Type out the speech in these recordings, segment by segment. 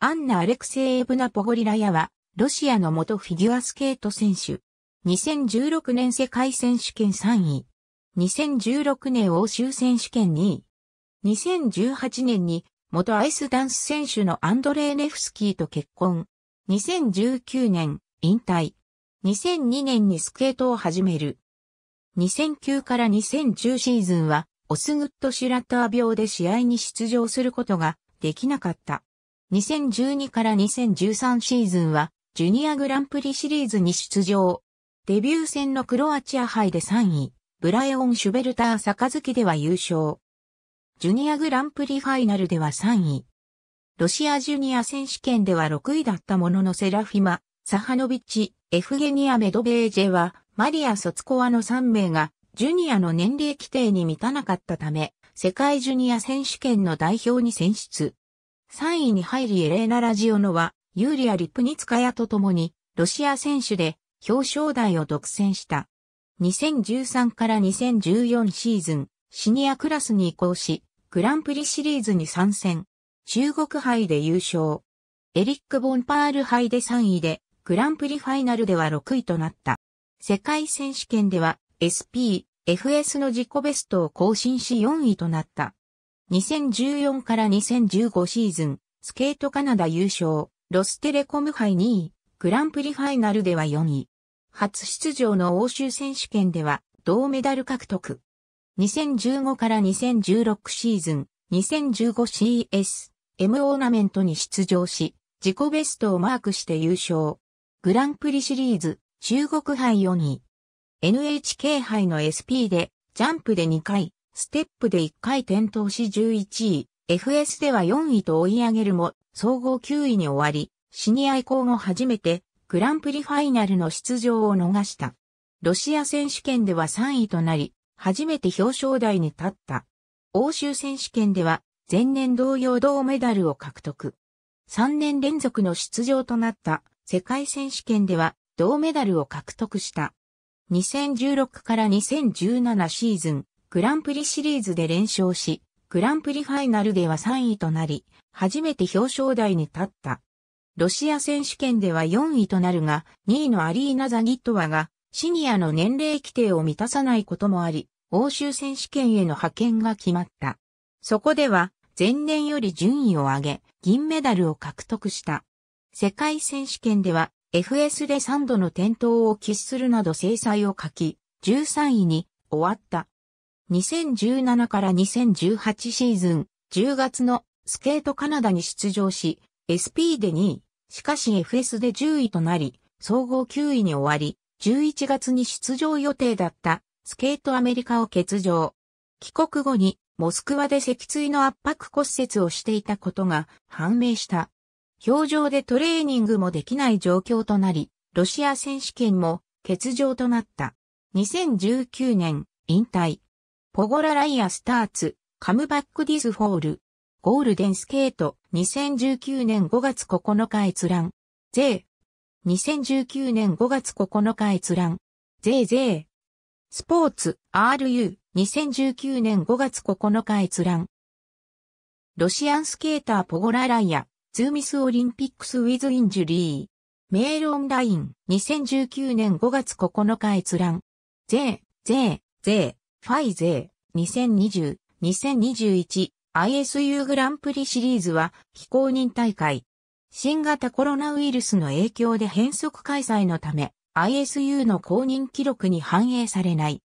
アンナ・アレクセイエブナ・ポゴリラヤは、ロシアの元フィギュアスケート選手。2016年世界選手権3位。2016年欧州選手権2位。2018年に元アイスダンス選手のアンドレー・ネフスキーと結婚。2019年引退。2002年にスケートを始める。2009から2010シーズンはオスグッドシュラッター病で試合に出場することができなかった。2012から2013シーズンは、ジュニアグランプリシリーズに出場。デビュー戦のクロアチア杯で3位、ブライオン・シュベルター・キでは優勝。ジュニアグランプリファイナルでは3位。ロシアジュニア選手権では6位だったもののセラフィマ、サハノビッチ、エフゲニア・メドベージェは、マリア・ソツコワの3名が、ジュニアの年齢規定に満たなかったため、世界ジュニア選手権の代表に選出。3位に入りエレーナ・ラジオノは、ユーリア・リプニツカヤと共に、ロシア選手で表彰台を独占した。2013から2014シーズン、シニアクラスに移行し、グランプリシリーズに参戦。中国杯で優勝。エリック・ボンパール杯で3位で、グランプリファイナルでは6位となった。世界選手権では、SP、FS の自己ベストを更新し4位となった。2014から2015シーズン、スケートカナダ優勝、ロステレコム杯2位、グランプリファイナルでは4位。初出場の欧州選手権では銅メダル獲得。2015から2016シーズン、2015CS、M オーナメントに出場し、自己ベストをマークして優勝。グランプリシリーズ、中国杯4位。NHK 杯の SP で、ジャンプで2回、ステップで1回転倒し11位、FS では4位と追い上げるも、総合9位に終わり、シニア以降後初めて、グランプリファイナルの出場を逃した。ロシア選手権では3位となり、初めて表彰台に立った。欧州選手権では、前年同様銅メダルを獲得。3年連続の出場となった世界選手権では銅メダルを獲得した。2016から2017シーズン、グランプリシリーズで連勝し、グランプリファイナルでは3位となり、初めて表彰台に立った。ロシア選手権では4位となるが、2位のアリーナ・ザギットワが、シニアの年齢規定を満たさないこともあり、欧州選手権への派遣が決まった。そこでは、前年より順位を上げ、銀メダルを獲得した。世界選手権では、FS で3度の転倒を喫するなど制裁を書き、13位に終わった。2017から2018シーズン10月のスケートカナダに出場し、SP で2位、しかし FS で10位となり、総合9位に終わり、11月に出場予定だったスケートアメリカを欠場。帰国後にモスクワで脊椎の圧迫骨折をしていたことが判明した。表情でトレーニングもできない状況となり、ロシア選手権も欠場となった。2019年、引退。ポゴラライアスターツ、カムバックディズフォール。ゴールデンスケート2019年5月9日閲覧。ー。2019年5月9日閲覧。ゼー。スポーツ RU2019 年5月9日閲覧。ロシアンスケーターポゴラライア、ズーミスオリンピックスウィズインジュリー。メールオンライン2019年5月9日閲覧。ー。ゼー。ファイゼー2020-2021 ISU グランプリシリーズは非公認大会。新型コロナウイルスの影響で変則開催のため ISU の公認記録に反映されない。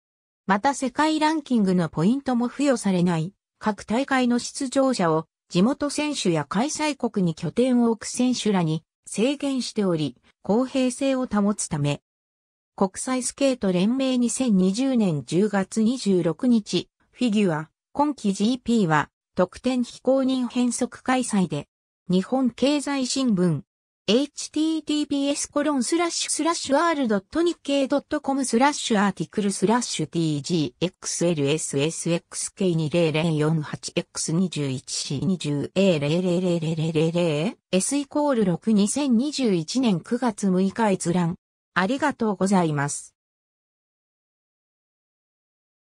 また世界ランキングのポイントも付与されない各大会の出場者を地元選手や開催国に拠点を置く選手らに制限しており、公平性を保つため、国際スケート連盟2020年10月26日、フィギュア、今季 GP は、特典非公認変則開催で、日本経済新聞、https コロンスラッシュスラッシュールドットニッケイドットコムスラッシュアーティクルスラッシュ tgxlssxk20048x21c20a00000s 0イコール6 2021年9月6日閲覧ありがとうございます。